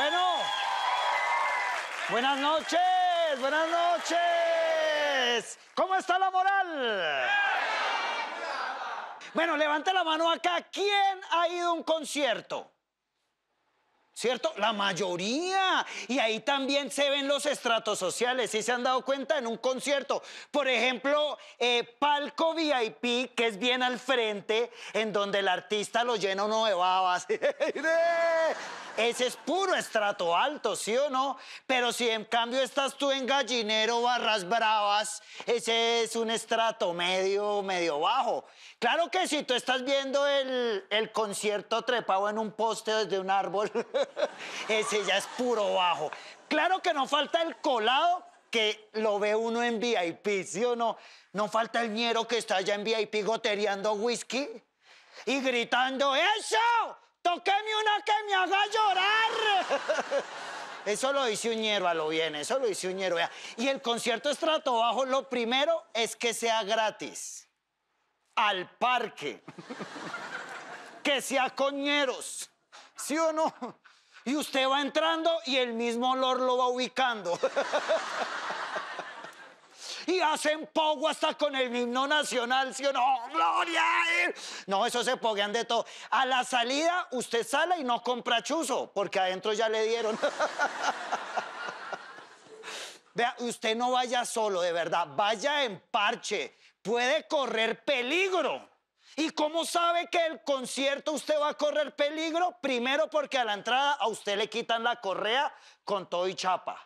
Bueno. Buenas noches, buenas noches. ¿Cómo está la moral? Bueno, levanta la mano acá. ¿Quién ha ido a un concierto? ¿Cierto? La mayoría. Y ahí también se ven los estratos sociales. ¿Sí se han dado cuenta en un concierto. Por ejemplo, eh, palco VIP, que es bien al frente, en donde el artista lo llena uno de babas. Ese es puro estrato alto, ¿sí o no? Pero si en cambio estás tú en gallinero, barras bravas, ese es un estrato medio, medio bajo. Claro que si tú estás viendo el, el concierto trepado en un poste desde un árbol. Ese ya es puro bajo. Claro que no falta el colado que lo ve uno en VIP, ¿sí o no? No falta el ñero que está allá en VIP gotereando whisky y gritando, ¡Eso! ¡Toqueme una que me haga llorar! Eso lo dice Ñero, a lo bien, eso lo dice un Ñero. Y el concierto estrato bajo, lo primero es que sea gratis. Al parque. que sea coñeros. ¿Sí o no? Y usted va entrando y el mismo olor lo va ubicando. y hacen pogo hasta con el himno nacional, ¿sí o no? ¡Gloria! No, eso se poguean de todo. A la salida, usted sale y no compra chuzo, porque adentro ya le dieron. Vea, usted no vaya solo, de verdad. Vaya en parche. Puede correr peligro. ¿Y cómo sabe que el concierto usted va a correr peligro? Primero porque a la entrada a usted le quitan la correa con todo y chapa.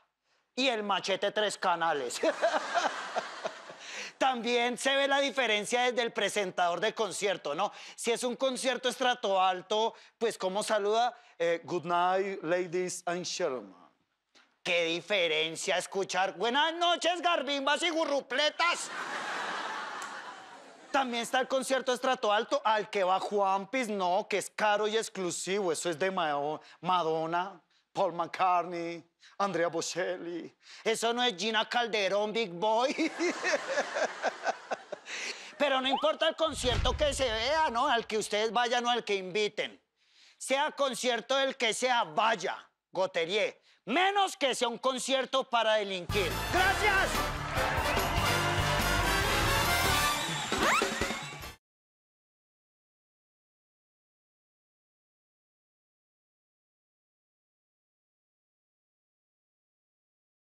Y el machete tres canales. También se ve la diferencia desde el presentador de concierto, ¿no? Si es un concierto estrato alto, pues cómo saluda, eh, good night, ladies and gentlemen. Qué diferencia escuchar, buenas noches, garbimbas y gurrupletas. También está el concierto estrato alto al que va Juan Piz, no, que es caro y exclusivo. Eso es de Madonna, Paul McCartney, Andrea Bocelli. Eso no es Gina Calderón, Big Boy. Pero no importa el concierto que se vea, ¿no? Al que ustedes vayan o al que inviten. Sea concierto el que sea, vaya, goterie. Menos que sea un concierto para delinquir. ¡Gracias!